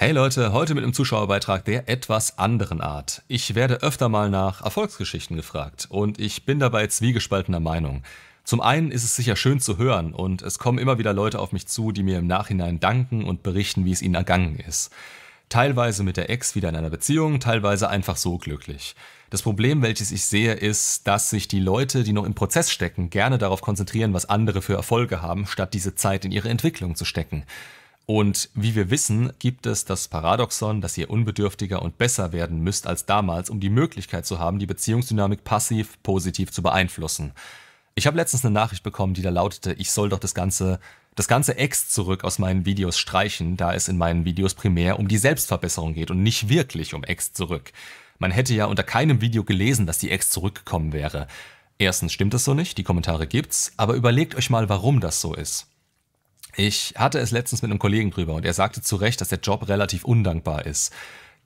Hey Leute, heute mit einem Zuschauerbeitrag der etwas anderen Art. Ich werde öfter mal nach Erfolgsgeschichten gefragt und ich bin dabei zwiegespaltener Meinung. Zum einen ist es sicher schön zu hören und es kommen immer wieder Leute auf mich zu, die mir im Nachhinein danken und berichten, wie es ihnen ergangen ist. Teilweise mit der Ex wieder in einer Beziehung, teilweise einfach so glücklich. Das Problem, welches ich sehe, ist, dass sich die Leute, die noch im Prozess stecken, gerne darauf konzentrieren, was andere für Erfolge haben, statt diese Zeit in ihre Entwicklung zu stecken. Und wie wir wissen, gibt es das Paradoxon, dass ihr unbedürftiger und besser werden müsst als damals, um die Möglichkeit zu haben, die Beziehungsdynamik passiv positiv zu beeinflussen. Ich habe letztens eine Nachricht bekommen, die da lautete, ich soll doch das ganze das ganze Ex zurück aus meinen Videos streichen, da es in meinen Videos primär um die Selbstverbesserung geht und nicht wirklich um Ex zurück. Man hätte ja unter keinem Video gelesen, dass die Ex zurückgekommen wäre. Erstens stimmt das so nicht, die Kommentare gibt's, aber überlegt euch mal, warum das so ist. Ich hatte es letztens mit einem Kollegen drüber und er sagte zu Recht, dass der Job relativ undankbar ist.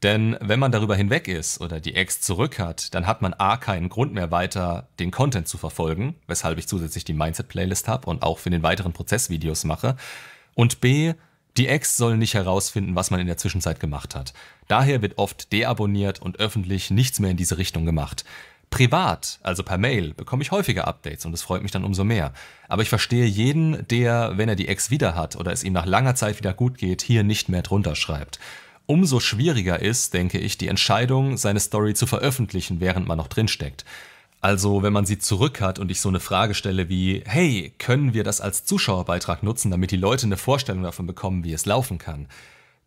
Denn wenn man darüber hinweg ist oder die Ex zurück hat, dann hat man A keinen Grund mehr weiter, den Content zu verfolgen, weshalb ich zusätzlich die Mindset-Playlist habe und auch für den weiteren Prozess Videos mache. Und B, die Ex sollen nicht herausfinden, was man in der Zwischenzeit gemacht hat. Daher wird oft deabonniert und öffentlich nichts mehr in diese Richtung gemacht. Privat, also per Mail, bekomme ich häufiger Updates und das freut mich dann umso mehr. Aber ich verstehe jeden, der, wenn er die Ex wieder hat oder es ihm nach langer Zeit wieder gut geht, hier nicht mehr drunter schreibt. Umso schwieriger ist, denke ich, die Entscheidung, seine Story zu veröffentlichen, während man noch drinsteckt. Also, wenn man sie zurück hat und ich so eine Frage stelle wie, hey, können wir das als Zuschauerbeitrag nutzen, damit die Leute eine Vorstellung davon bekommen, wie es laufen kann?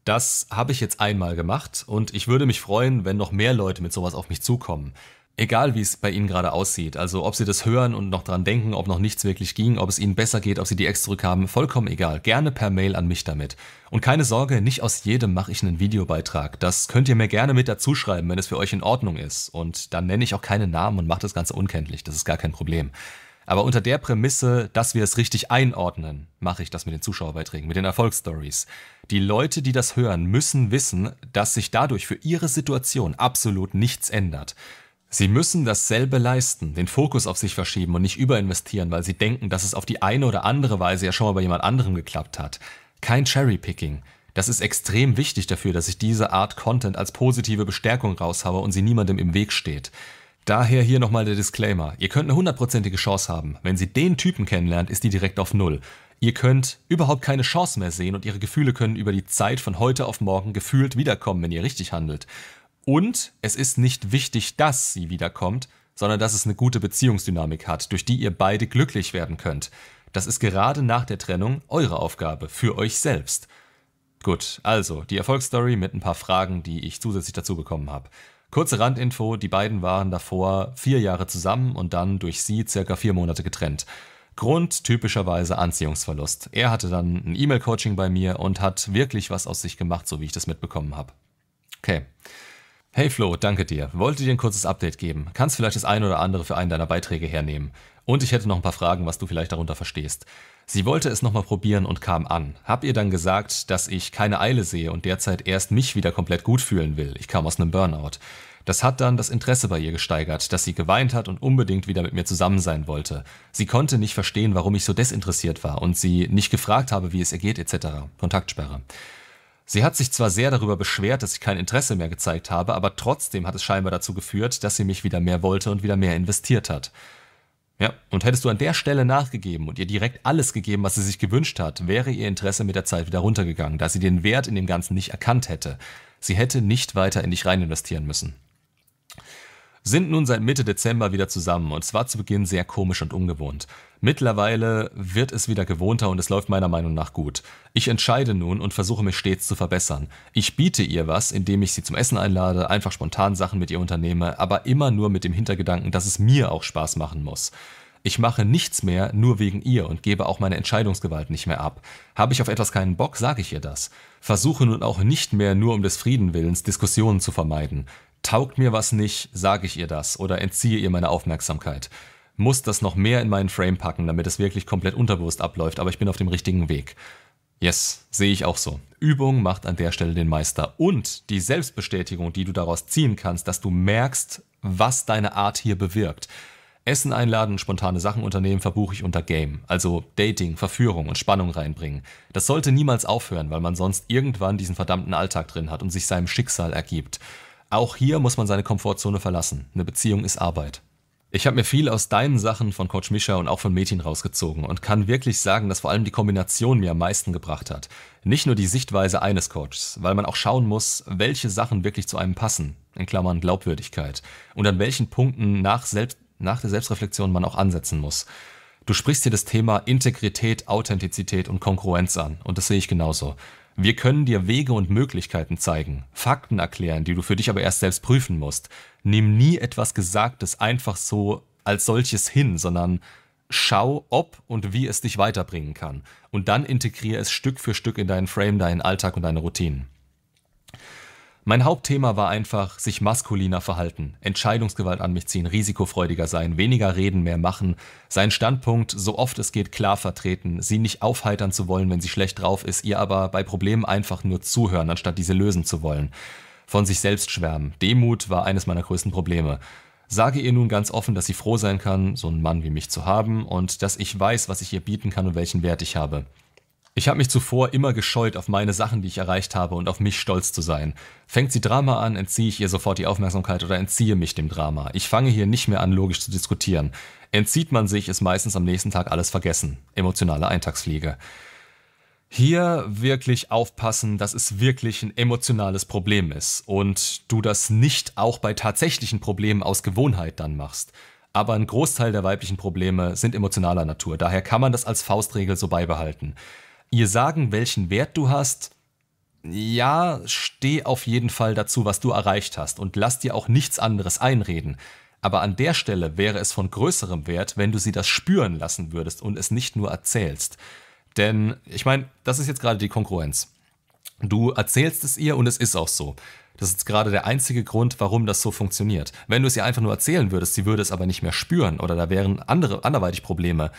Das habe ich jetzt einmal gemacht und ich würde mich freuen, wenn noch mehr Leute mit sowas auf mich zukommen egal wie es bei Ihnen gerade aussieht, also ob Sie das hören und noch dran denken, ob noch nichts wirklich ging, ob es Ihnen besser geht, ob Sie die Ex zurückhaben, vollkommen egal. Gerne per Mail an mich damit. Und keine Sorge, nicht aus jedem mache ich einen Videobeitrag. Das könnt ihr mir gerne mit dazu schreiben, wenn es für euch in Ordnung ist. Und dann nenne ich auch keine Namen und mache das Ganze unkenntlich. Das ist gar kein Problem. Aber unter der Prämisse, dass wir es richtig einordnen, mache ich das mit den Zuschauerbeiträgen, mit den Erfolgsstories. Die Leute, die das hören, müssen wissen, dass sich dadurch für ihre Situation absolut nichts ändert. Sie müssen dasselbe leisten, den Fokus auf sich verschieben und nicht überinvestieren, weil sie denken, dass es auf die eine oder andere Weise ja schon mal bei jemand anderem geklappt hat. Kein Cherrypicking. Das ist extrem wichtig dafür, dass ich diese Art Content als positive Bestärkung raushaue und sie niemandem im Weg steht. Daher hier nochmal der Disclaimer. Ihr könnt eine hundertprozentige Chance haben. Wenn sie den Typen kennenlernt, ist die direkt auf Null. Ihr könnt überhaupt keine Chance mehr sehen und ihre Gefühle können über die Zeit von heute auf morgen gefühlt wiederkommen, wenn ihr richtig handelt. Und es ist nicht wichtig, dass sie wiederkommt, sondern dass es eine gute Beziehungsdynamik hat, durch die ihr beide glücklich werden könnt. Das ist gerade nach der Trennung eure Aufgabe, für euch selbst. Gut, also die Erfolgsstory mit ein paar Fragen, die ich zusätzlich dazu bekommen habe. Kurze Randinfo, die beiden waren davor vier Jahre zusammen und dann durch sie circa vier Monate getrennt. Grund typischerweise Anziehungsverlust. Er hatte dann ein E-Mail-Coaching bei mir und hat wirklich was aus sich gemacht, so wie ich das mitbekommen habe. Okay. Hey Flo, danke dir. Wollte dir ein kurzes Update geben. Kannst vielleicht das eine oder andere für einen deiner Beiträge hernehmen. Und ich hätte noch ein paar Fragen, was du vielleicht darunter verstehst. Sie wollte es nochmal probieren und kam an. Hab ihr dann gesagt, dass ich keine Eile sehe und derzeit erst mich wieder komplett gut fühlen will. Ich kam aus einem Burnout. Das hat dann das Interesse bei ihr gesteigert, dass sie geweint hat und unbedingt wieder mit mir zusammen sein wollte. Sie konnte nicht verstehen, warum ich so desinteressiert war und sie nicht gefragt habe, wie es ihr geht etc. Kontaktsperre. Sie hat sich zwar sehr darüber beschwert, dass ich kein Interesse mehr gezeigt habe, aber trotzdem hat es scheinbar dazu geführt, dass sie mich wieder mehr wollte und wieder mehr investiert hat. Ja, und hättest du an der Stelle nachgegeben und ihr direkt alles gegeben, was sie sich gewünscht hat, wäre ihr Interesse mit der Zeit wieder runtergegangen, da sie den Wert in dem Ganzen nicht erkannt hätte. Sie hätte nicht weiter in dich rein investieren müssen sind nun seit Mitte Dezember wieder zusammen und zwar zu Beginn sehr komisch und ungewohnt. Mittlerweile wird es wieder gewohnter und es läuft meiner Meinung nach gut. Ich entscheide nun und versuche mich stets zu verbessern. Ich biete ihr was, indem ich sie zum Essen einlade, einfach spontan Sachen mit ihr unternehme, aber immer nur mit dem Hintergedanken, dass es mir auch Spaß machen muss. Ich mache nichts mehr nur wegen ihr und gebe auch meine Entscheidungsgewalt nicht mehr ab. Habe ich auf etwas keinen Bock, sage ich ihr das. Versuche nun auch nicht mehr nur um des Friedenwillens Diskussionen zu vermeiden. Taugt mir was nicht, sage ich ihr das oder entziehe ihr meine Aufmerksamkeit. Muss das noch mehr in meinen Frame packen, damit es wirklich komplett unterbewusst abläuft, aber ich bin auf dem richtigen Weg. Yes, sehe ich auch so. Übung macht an der Stelle den Meister. Und die Selbstbestätigung, die du daraus ziehen kannst, dass du merkst, was deine Art hier bewirkt. Essen einladen, spontane Sachen unternehmen verbuche ich unter Game. Also Dating, Verführung und Spannung reinbringen. Das sollte niemals aufhören, weil man sonst irgendwann diesen verdammten Alltag drin hat und sich seinem Schicksal ergibt. Auch hier muss man seine Komfortzone verlassen. Eine Beziehung ist Arbeit. Ich habe mir viel aus deinen Sachen von Coach Mischa und auch von Metin rausgezogen und kann wirklich sagen, dass vor allem die Kombination mir am meisten gebracht hat. Nicht nur die Sichtweise eines Coaches, weil man auch schauen muss, welche Sachen wirklich zu einem passen, in Klammern Glaubwürdigkeit, und an welchen Punkten nach, Selbst, nach der Selbstreflexion man auch ansetzen muss. Du sprichst hier das Thema Integrität, Authentizität und Konkurrenz an und das sehe ich genauso. Wir können dir Wege und Möglichkeiten zeigen, Fakten erklären, die du für dich aber erst selbst prüfen musst. Nimm nie etwas Gesagtes einfach so als solches hin, sondern schau, ob und wie es dich weiterbringen kann. Und dann integriere es Stück für Stück in deinen Frame, deinen Alltag und deine Routinen. Mein Hauptthema war einfach, sich maskuliner verhalten, Entscheidungsgewalt an mich ziehen, risikofreudiger sein, weniger reden, mehr machen, seinen Standpunkt so oft es geht klar vertreten, sie nicht aufheitern zu wollen, wenn sie schlecht drauf ist, ihr aber bei Problemen einfach nur zuhören, anstatt diese lösen zu wollen. Von sich selbst schwärmen. Demut war eines meiner größten Probleme. Sage ihr nun ganz offen, dass sie froh sein kann, so einen Mann wie mich zu haben und dass ich weiß, was ich ihr bieten kann und welchen Wert ich habe. Ich habe mich zuvor immer gescheut, auf meine Sachen, die ich erreicht habe und auf mich stolz zu sein. Fängt sie Drama an, entziehe ich ihr sofort die Aufmerksamkeit oder entziehe mich dem Drama. Ich fange hier nicht mehr an, logisch zu diskutieren. Entzieht man sich, ist meistens am nächsten Tag alles vergessen. Emotionale Eintagsfliege. Hier wirklich aufpassen, dass es wirklich ein emotionales Problem ist und du das nicht auch bei tatsächlichen Problemen aus Gewohnheit dann machst aber ein Großteil der weiblichen Probleme sind emotionaler Natur. Daher kann man das als Faustregel so beibehalten ihr sagen, welchen Wert du hast, ja, steh auf jeden Fall dazu, was du erreicht hast und lass dir auch nichts anderes einreden. Aber an der Stelle wäre es von größerem Wert, wenn du sie das spüren lassen würdest und es nicht nur erzählst. Denn ich meine, das ist jetzt gerade die Konkurrenz. Du erzählst es ihr und es ist auch so. Das ist gerade der einzige Grund, warum das so funktioniert. Wenn du es ihr einfach nur erzählen würdest, sie würde es aber nicht mehr spüren oder da wären andere anderweitig Probleme,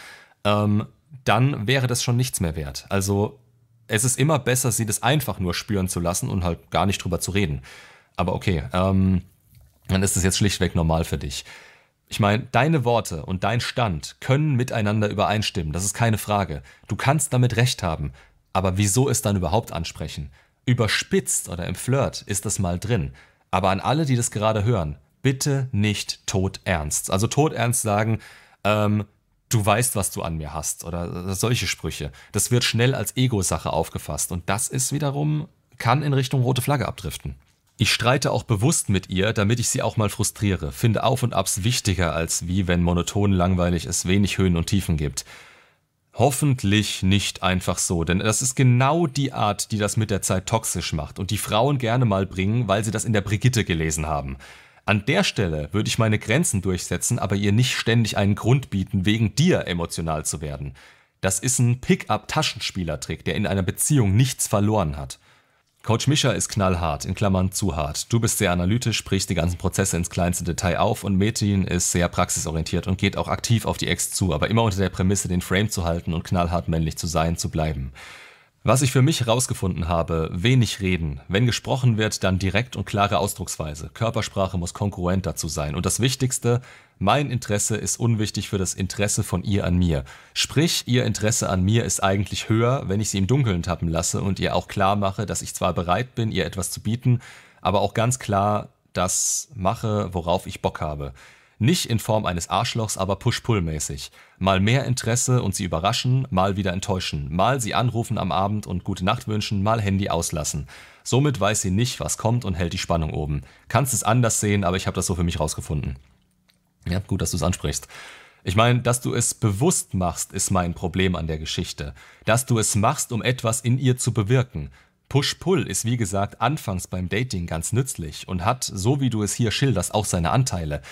ähm, dann wäre das schon nichts mehr wert. Also es ist immer besser, sie das einfach nur spüren zu lassen und halt gar nicht drüber zu reden. Aber okay, ähm, dann ist es jetzt schlichtweg normal für dich. Ich meine, deine Worte und dein Stand können miteinander übereinstimmen, das ist keine Frage. Du kannst damit recht haben, aber wieso es dann überhaupt ansprechen? Überspitzt oder im Flirt ist das mal drin. Aber an alle, die das gerade hören, bitte nicht todernst. Also todernst sagen, ähm, du weißt, was du an mir hast oder äh, solche Sprüche. Das wird schnell als Ego-Sache aufgefasst und das ist wiederum, kann in Richtung rote Flagge abdriften. Ich streite auch bewusst mit ihr, damit ich sie auch mal frustriere, finde Auf und Abs wichtiger, als wie wenn monoton langweilig es wenig Höhen und Tiefen gibt. Hoffentlich nicht einfach so, denn das ist genau die Art, die das mit der Zeit toxisch macht und die Frauen gerne mal bringen, weil sie das in der Brigitte gelesen haben. An der Stelle würde ich meine Grenzen durchsetzen, aber ihr nicht ständig einen Grund bieten, wegen dir emotional zu werden. Das ist ein Pick-up-Taschenspielertrick, der in einer Beziehung nichts verloren hat. Coach Mischa ist knallhart, in Klammern zu hart. Du bist sehr analytisch, sprichst die ganzen Prozesse ins kleinste Detail auf und Metin ist sehr praxisorientiert und geht auch aktiv auf die Ex zu, aber immer unter der Prämisse, den Frame zu halten und knallhart männlich zu sein, zu bleiben. Was ich für mich herausgefunden habe, wenig reden. Wenn gesprochen wird, dann direkt und klare Ausdrucksweise. Körpersprache muss kongruent dazu sein. Und das Wichtigste, mein Interesse ist unwichtig für das Interesse von ihr an mir. Sprich, ihr Interesse an mir ist eigentlich höher, wenn ich sie im Dunkeln tappen lasse und ihr auch klar mache, dass ich zwar bereit bin, ihr etwas zu bieten, aber auch ganz klar das mache, worauf ich Bock habe. Nicht in Form eines Arschlochs, aber Push-Pull-mäßig. Mal mehr Interesse und sie überraschen, mal wieder enttäuschen. Mal sie anrufen am Abend und gute Nacht wünschen, mal Handy auslassen. Somit weiß sie nicht, was kommt und hält die Spannung oben. Kannst es anders sehen, aber ich habe das so für mich rausgefunden. Ja, gut, dass du es ansprichst. Ich meine, dass du es bewusst machst, ist mein Problem an der Geschichte. Dass du es machst, um etwas in ihr zu bewirken. Push-Pull ist wie gesagt anfangs beim Dating ganz nützlich und hat, so wie du es hier schilderst, auch seine Anteile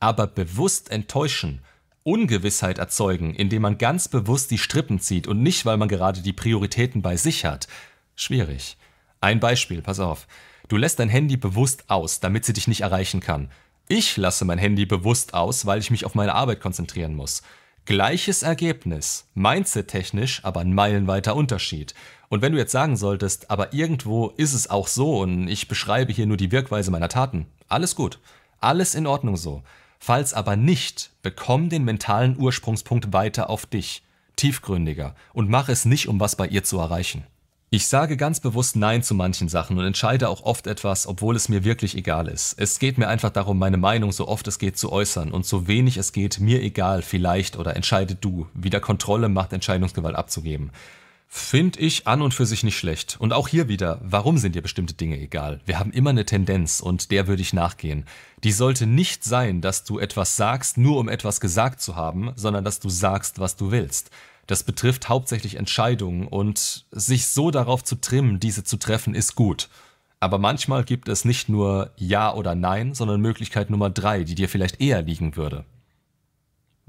aber bewusst enttäuschen, Ungewissheit erzeugen, indem man ganz bewusst die Strippen zieht und nicht, weil man gerade die Prioritäten bei sich hat. Schwierig. Ein Beispiel, pass auf. Du lässt dein Handy bewusst aus, damit sie dich nicht erreichen kann. Ich lasse mein Handy bewusst aus, weil ich mich auf meine Arbeit konzentrieren muss. Gleiches Ergebnis, mindset-technisch, aber ein meilenweiter Unterschied. Und wenn du jetzt sagen solltest, aber irgendwo ist es auch so und ich beschreibe hier nur die Wirkweise meiner Taten, alles gut, alles in Ordnung so. Falls aber nicht, bekomm den mentalen Ursprungspunkt weiter auf dich, tiefgründiger, und mach es nicht, um was bei ihr zu erreichen. Ich sage ganz bewusst Nein zu manchen Sachen und entscheide auch oft etwas, obwohl es mir wirklich egal ist. Es geht mir einfach darum, meine Meinung so oft es geht zu äußern und so wenig es geht, mir egal, vielleicht oder entscheide du, wieder Kontrolle, Macht, Entscheidungsgewalt abzugeben. Finde ich an und für sich nicht schlecht. Und auch hier wieder, warum sind dir bestimmte Dinge egal? Wir haben immer eine Tendenz und der würde ich nachgehen. Die sollte nicht sein, dass du etwas sagst, nur um etwas gesagt zu haben, sondern dass du sagst, was du willst. Das betrifft hauptsächlich Entscheidungen und sich so darauf zu trimmen, diese zu treffen, ist gut. Aber manchmal gibt es nicht nur Ja oder Nein, sondern Möglichkeit Nummer drei, die dir vielleicht eher liegen würde.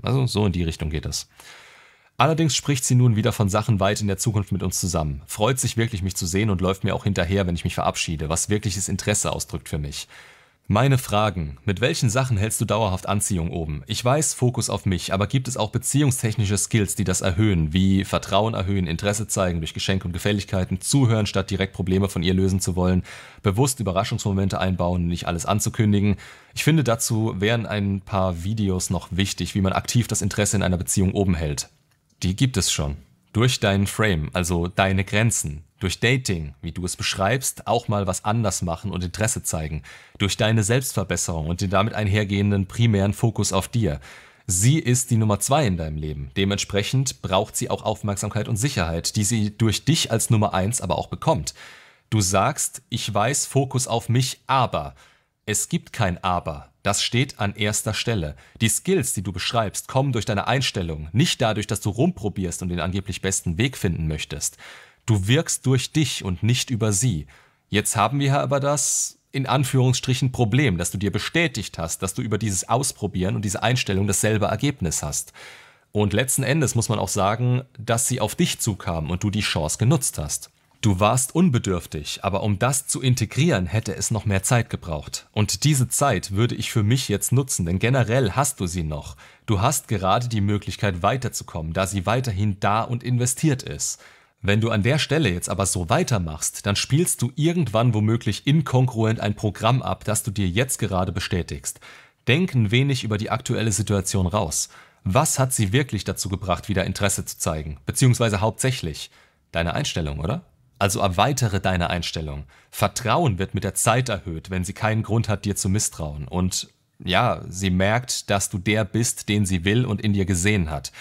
Also so in die Richtung geht es. Allerdings spricht sie nun wieder von Sachen weit in der Zukunft mit uns zusammen, freut sich wirklich, mich zu sehen und läuft mir auch hinterher, wenn ich mich verabschiede, was wirkliches Interesse ausdrückt für mich. Meine Fragen. Mit welchen Sachen hältst du dauerhaft Anziehung oben? Ich weiß, Fokus auf mich, aber gibt es auch beziehungstechnische Skills, die das erhöhen, wie Vertrauen erhöhen, Interesse zeigen durch Geschenke und Gefälligkeiten, zuhören, statt direkt Probleme von ihr lösen zu wollen, bewusst Überraschungsmomente einbauen, nicht alles anzukündigen? Ich finde, dazu wären ein paar Videos noch wichtig, wie man aktiv das Interesse in einer Beziehung oben hält die gibt es schon. Durch deinen Frame, also deine Grenzen, durch Dating, wie du es beschreibst, auch mal was anders machen und Interesse zeigen, durch deine Selbstverbesserung und den damit einhergehenden primären Fokus auf dir. Sie ist die Nummer zwei in deinem Leben. Dementsprechend braucht sie auch Aufmerksamkeit und Sicherheit, die sie durch dich als Nummer eins aber auch bekommt. Du sagst, ich weiß Fokus auf mich, aber es gibt kein Aber. Das steht an erster Stelle. Die Skills, die du beschreibst, kommen durch deine Einstellung, nicht dadurch, dass du rumprobierst und den angeblich besten Weg finden möchtest. Du wirkst durch dich und nicht über sie. Jetzt haben wir aber das, in Anführungsstrichen, Problem, dass du dir bestätigt hast, dass du über dieses Ausprobieren und diese Einstellung dasselbe Ergebnis hast. Und letzten Endes muss man auch sagen, dass sie auf dich zukam und du die Chance genutzt hast. Du warst unbedürftig, aber um das zu integrieren, hätte es noch mehr Zeit gebraucht. Und diese Zeit würde ich für mich jetzt nutzen, denn generell hast du sie noch. Du hast gerade die Möglichkeit weiterzukommen, da sie weiterhin da und investiert ist. Wenn du an der Stelle jetzt aber so weitermachst, dann spielst du irgendwann womöglich inkongruent ein Programm ab, das du dir jetzt gerade bestätigst. Denk ein wenig über die aktuelle Situation raus. Was hat sie wirklich dazu gebracht, wieder Interesse zu zeigen? Beziehungsweise hauptsächlich deine Einstellung, oder? also erweitere deine Einstellung. Vertrauen wird mit der Zeit erhöht, wenn sie keinen Grund hat, dir zu misstrauen. Und ja, sie merkt, dass du der bist, den sie will und in dir gesehen hat.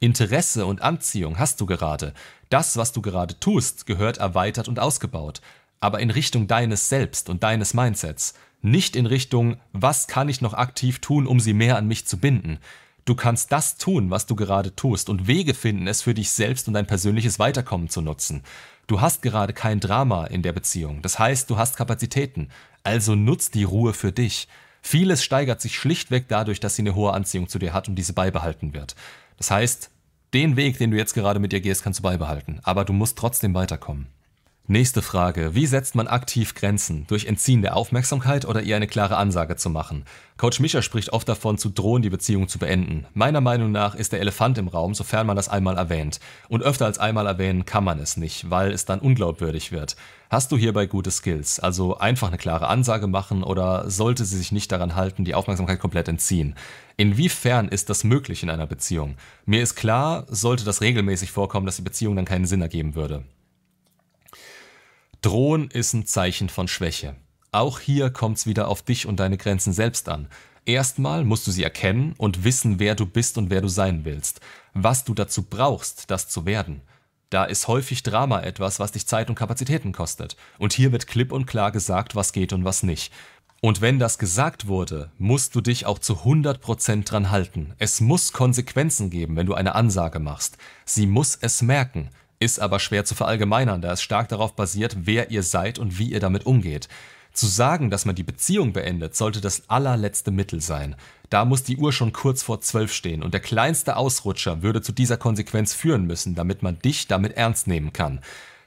Interesse und Anziehung hast du gerade. Das, was du gerade tust, gehört erweitert und ausgebaut. Aber in Richtung deines Selbst und deines Mindsets. Nicht in Richtung, was kann ich noch aktiv tun, um sie mehr an mich zu binden. Du kannst das tun, was du gerade tust und Wege finden, es für dich selbst und dein persönliches Weiterkommen zu nutzen. Du hast gerade kein Drama in der Beziehung, das heißt, du hast Kapazitäten, also nutzt die Ruhe für dich. Vieles steigert sich schlichtweg dadurch, dass sie eine hohe Anziehung zu dir hat und diese beibehalten wird. Das heißt, den Weg, den du jetzt gerade mit ihr gehst, kannst du beibehalten, aber du musst trotzdem weiterkommen. Nächste Frage. Wie setzt man aktiv Grenzen? Durch Entziehen der Aufmerksamkeit oder ihr eine klare Ansage zu machen? Coach Mischer spricht oft davon, zu drohen, die Beziehung zu beenden. Meiner Meinung nach ist der Elefant im Raum, sofern man das einmal erwähnt. Und öfter als einmal erwähnen kann man es nicht, weil es dann unglaubwürdig wird. Hast du hierbei gute Skills? Also einfach eine klare Ansage machen oder sollte sie sich nicht daran halten, die Aufmerksamkeit komplett entziehen? Inwiefern ist das möglich in einer Beziehung? Mir ist klar, sollte das regelmäßig vorkommen, dass die Beziehung dann keinen Sinn ergeben würde. Drohen ist ein Zeichen von Schwäche. Auch hier kommt es wieder auf dich und deine Grenzen selbst an. Erstmal musst du sie erkennen und wissen, wer du bist und wer du sein willst, was du dazu brauchst, das zu werden. Da ist häufig Drama etwas, was dich Zeit und Kapazitäten kostet. Und hier wird klipp und klar gesagt, was geht und was nicht. Und wenn das gesagt wurde, musst du dich auch zu 100% dran halten. Es muss Konsequenzen geben, wenn du eine Ansage machst. Sie muss es merken ist aber schwer zu verallgemeinern, da es stark darauf basiert, wer ihr seid und wie ihr damit umgeht. Zu sagen, dass man die Beziehung beendet, sollte das allerletzte Mittel sein. Da muss die Uhr schon kurz vor zwölf stehen und der kleinste Ausrutscher würde zu dieser Konsequenz führen müssen, damit man dich damit ernst nehmen kann.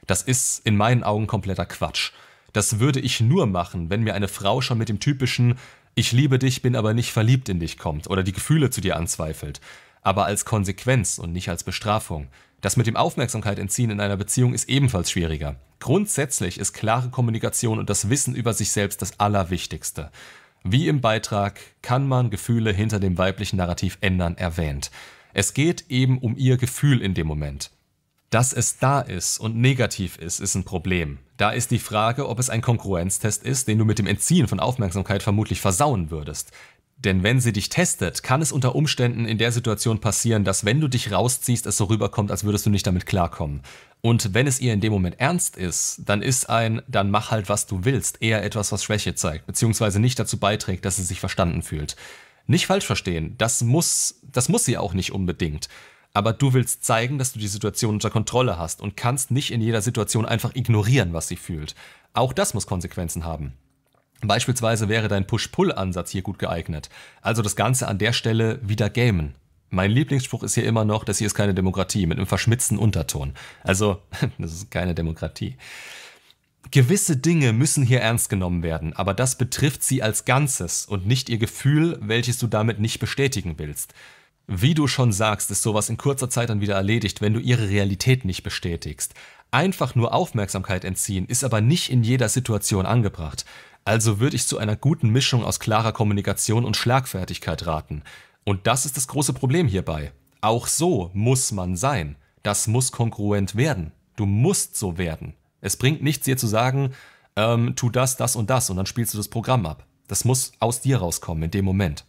Das ist in meinen Augen kompletter Quatsch. Das würde ich nur machen, wenn mir eine Frau schon mit dem typischen Ich liebe dich, bin aber nicht verliebt in dich kommt oder die Gefühle zu dir anzweifelt, aber als Konsequenz und nicht als Bestrafung. Das mit dem Aufmerksamkeit entziehen in einer Beziehung ist ebenfalls schwieriger. Grundsätzlich ist klare Kommunikation und das Wissen über sich selbst das Allerwichtigste. Wie im Beitrag kann man Gefühle hinter dem weiblichen Narrativ ändern erwähnt. Es geht eben um ihr Gefühl in dem Moment. Dass es da ist und negativ ist, ist ein Problem. Da ist die Frage, ob es ein Konkurrenztest ist, den du mit dem Entziehen von Aufmerksamkeit vermutlich versauen würdest. Denn wenn sie dich testet, kann es unter Umständen in der Situation passieren, dass wenn du dich rausziehst, es so rüberkommt, als würdest du nicht damit klarkommen. Und wenn es ihr in dem Moment ernst ist, dann ist ein, dann mach halt, was du willst, eher etwas, was Schwäche zeigt, beziehungsweise nicht dazu beiträgt, dass sie sich verstanden fühlt. Nicht falsch verstehen, das muss, das muss sie auch nicht unbedingt. Aber du willst zeigen, dass du die Situation unter Kontrolle hast und kannst nicht in jeder Situation einfach ignorieren, was sie fühlt. Auch das muss Konsequenzen haben. Beispielsweise wäre dein Push-Pull-Ansatz hier gut geeignet, also das Ganze an der Stelle wieder gamen. Mein Lieblingsspruch ist hier immer noch, das hier ist keine Demokratie, mit einem verschmitzten Unterton. Also, das ist keine Demokratie. Gewisse Dinge müssen hier ernst genommen werden, aber das betrifft sie als Ganzes und nicht ihr Gefühl, welches du damit nicht bestätigen willst. Wie du schon sagst, ist sowas in kurzer Zeit dann wieder erledigt, wenn du ihre Realität nicht bestätigst. Einfach nur Aufmerksamkeit entziehen ist aber nicht in jeder Situation angebracht. Also würde ich zu einer guten Mischung aus klarer Kommunikation und Schlagfertigkeit raten. Und das ist das große Problem hierbei. Auch so muss man sein. Das muss kongruent werden. Du musst so werden. Es bringt nichts, dir zu sagen, ähm, tu das, das und das und dann spielst du das Programm ab. Das muss aus dir rauskommen in dem Moment.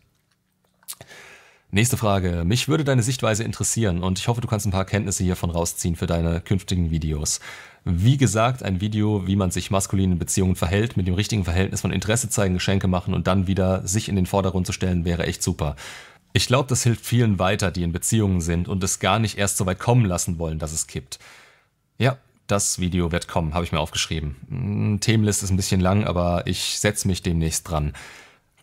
Nächste Frage. Mich würde deine Sichtweise interessieren und ich hoffe, du kannst ein paar Kenntnisse hiervon rausziehen für deine künftigen Videos. Wie gesagt, ein Video, wie man sich maskulin in Beziehungen verhält, mit dem richtigen Verhältnis von Interesse zeigen, Geschenke machen und dann wieder sich in den Vordergrund zu stellen, wäre echt super. Ich glaube, das hilft vielen weiter, die in Beziehungen sind und es gar nicht erst so weit kommen lassen wollen, dass es kippt. Ja, das Video wird kommen, habe ich mir aufgeschrieben. Hm, Themenlist ist ein bisschen lang, aber ich setze mich demnächst dran.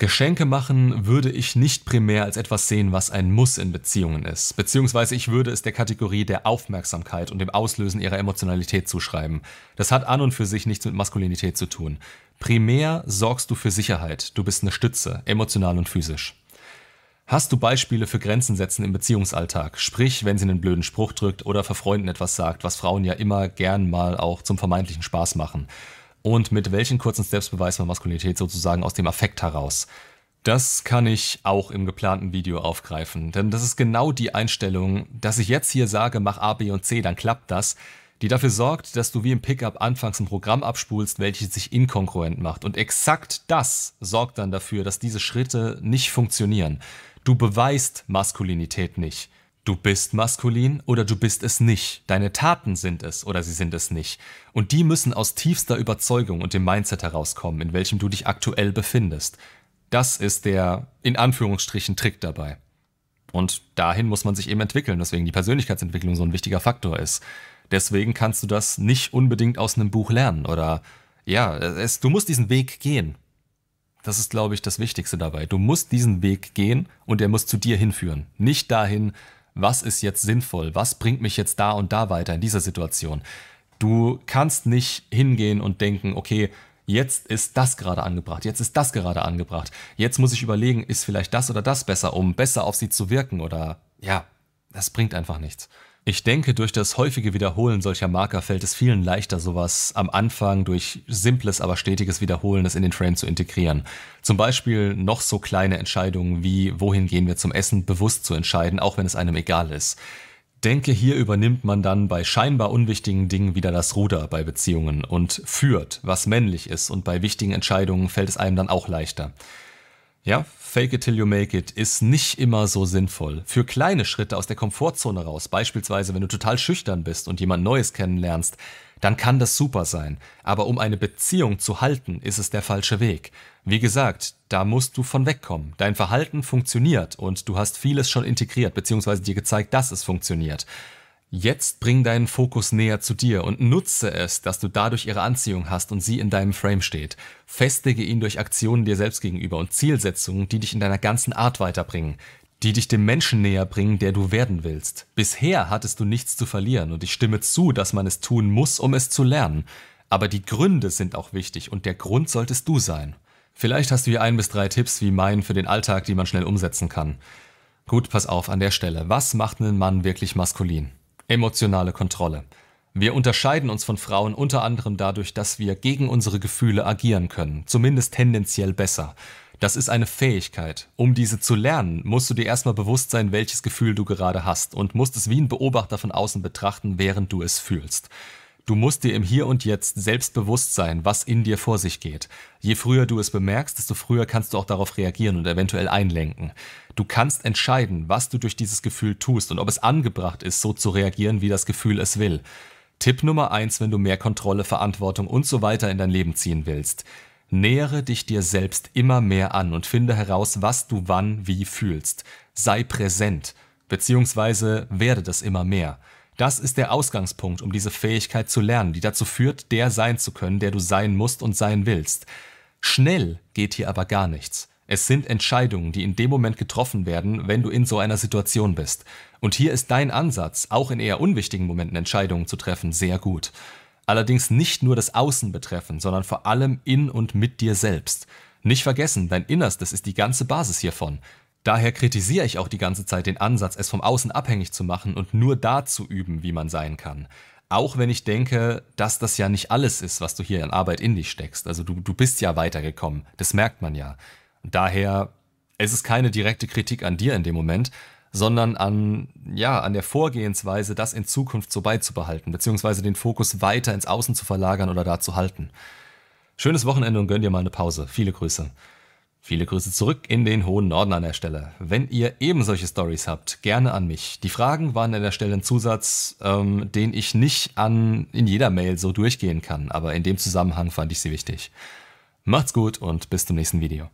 Geschenke machen würde ich nicht primär als etwas sehen, was ein Muss in Beziehungen ist, beziehungsweise ich würde es der Kategorie der Aufmerksamkeit und dem Auslösen ihrer Emotionalität zuschreiben. Das hat an und für sich nichts mit Maskulinität zu tun. Primär sorgst du für Sicherheit, du bist eine Stütze, emotional und physisch. Hast du Beispiele für Grenzen setzen im Beziehungsalltag? Sprich, wenn sie einen blöden Spruch drückt oder vor Freunden etwas sagt, was Frauen ja immer gern mal auch zum vermeintlichen Spaß machen und mit welchen kurzen Steps beweist man Maskulinität sozusagen aus dem Affekt heraus. Das kann ich auch im geplanten Video aufgreifen, denn das ist genau die Einstellung, dass ich jetzt hier sage, mach A, B und C, dann klappt das, die dafür sorgt, dass du wie im Pickup anfangs ein Programm abspulst, welches sich inkongruent macht. Und exakt das sorgt dann dafür, dass diese Schritte nicht funktionieren. Du beweist Maskulinität nicht. Du bist maskulin oder du bist es nicht. Deine Taten sind es oder sie sind es nicht. Und die müssen aus tiefster Überzeugung und dem Mindset herauskommen, in welchem du dich aktuell befindest. Das ist der, in Anführungsstrichen, Trick dabei. Und dahin muss man sich eben entwickeln, weswegen die Persönlichkeitsentwicklung so ein wichtiger Faktor ist. Deswegen kannst du das nicht unbedingt aus einem Buch lernen oder ja, es, du musst diesen Weg gehen. Das ist, glaube ich, das Wichtigste dabei. Du musst diesen Weg gehen und er muss zu dir hinführen. Nicht dahin, was ist jetzt sinnvoll, was bringt mich jetzt da und da weiter in dieser Situation. Du kannst nicht hingehen und denken, okay, jetzt ist das gerade angebracht, jetzt ist das gerade angebracht, jetzt muss ich überlegen, ist vielleicht das oder das besser, um besser auf sie zu wirken oder ja, das bringt einfach nichts. Ich denke, durch das häufige Wiederholen solcher Marker fällt es vielen leichter, sowas am Anfang durch simples, aber stetiges Wiederholen es in den Frame zu integrieren. Zum Beispiel noch so kleine Entscheidungen wie, wohin gehen wir zum Essen, bewusst zu entscheiden, auch wenn es einem egal ist. Denke, hier übernimmt man dann bei scheinbar unwichtigen Dingen wieder das Ruder bei Beziehungen und führt, was männlich ist, und bei wichtigen Entscheidungen fällt es einem dann auch leichter. Ja, fake it till you make it ist nicht immer so sinnvoll. Für kleine Schritte aus der Komfortzone raus, beispielsweise wenn du total schüchtern bist und jemand Neues kennenlernst, dann kann das super sein. Aber um eine Beziehung zu halten, ist es der falsche Weg. Wie gesagt, da musst du von wegkommen. Dein Verhalten funktioniert und du hast vieles schon integriert, beziehungsweise dir gezeigt, dass es funktioniert. Jetzt bring deinen Fokus näher zu dir und nutze es, dass du dadurch ihre Anziehung hast und sie in deinem Frame steht. Festige ihn durch Aktionen dir selbst gegenüber und Zielsetzungen, die dich in deiner ganzen Art weiterbringen, die dich dem Menschen näher bringen, der du werden willst. Bisher hattest du nichts zu verlieren und ich stimme zu, dass man es tun muss, um es zu lernen. Aber die Gründe sind auch wichtig und der Grund solltest du sein. Vielleicht hast du hier ein bis drei Tipps wie meinen für den Alltag, die man schnell umsetzen kann. Gut, pass auf an der Stelle. Was macht einen Mann wirklich maskulin? Emotionale Kontrolle. Wir unterscheiden uns von Frauen unter anderem dadurch, dass wir gegen unsere Gefühle agieren können, zumindest tendenziell besser. Das ist eine Fähigkeit. Um diese zu lernen, musst du dir erstmal bewusst sein, welches Gefühl du gerade hast und musst es wie ein Beobachter von außen betrachten, während du es fühlst. Du musst dir im Hier und Jetzt selbst bewusst sein, was in dir vor sich geht. Je früher du es bemerkst, desto früher kannst du auch darauf reagieren und eventuell einlenken. Du kannst entscheiden, was du durch dieses Gefühl tust und ob es angebracht ist, so zu reagieren, wie das Gefühl es will. Tipp Nummer eins, wenn du mehr Kontrolle, Verantwortung und so weiter in dein Leben ziehen willst. Nähere dich dir selbst immer mehr an und finde heraus, was du wann wie fühlst. Sei präsent, beziehungsweise werde das immer mehr. Das ist der Ausgangspunkt, um diese Fähigkeit zu lernen, die dazu führt, der sein zu können, der du sein musst und sein willst. Schnell geht hier aber gar nichts. Es sind Entscheidungen, die in dem Moment getroffen werden, wenn du in so einer Situation bist. Und hier ist dein Ansatz, auch in eher unwichtigen Momenten Entscheidungen zu treffen, sehr gut. Allerdings nicht nur das Außen betreffen, sondern vor allem in und mit dir selbst. Nicht vergessen, dein Innerstes ist die ganze Basis hiervon. Daher kritisiere ich auch die ganze Zeit den Ansatz, es vom Außen abhängig zu machen und nur da zu üben, wie man sein kann. Auch wenn ich denke, dass das ja nicht alles ist, was du hier an Arbeit in dich steckst. Also du, du bist ja weitergekommen, das merkt man ja. Und daher, es ist keine direkte Kritik an dir in dem Moment, sondern an, ja, an der Vorgehensweise, das in Zukunft so beizubehalten, beziehungsweise den Fokus weiter ins Außen zu verlagern oder da zu halten. Schönes Wochenende und gönn dir mal eine Pause. Viele Grüße. Viele Grüße zurück in den hohen Norden an der Stelle. Wenn ihr eben solche Stories habt, gerne an mich. Die Fragen waren an der Stelle ein Zusatz, ähm, den ich nicht an in jeder Mail so durchgehen kann, aber in dem Zusammenhang fand ich sie wichtig. Macht's gut und bis zum nächsten Video.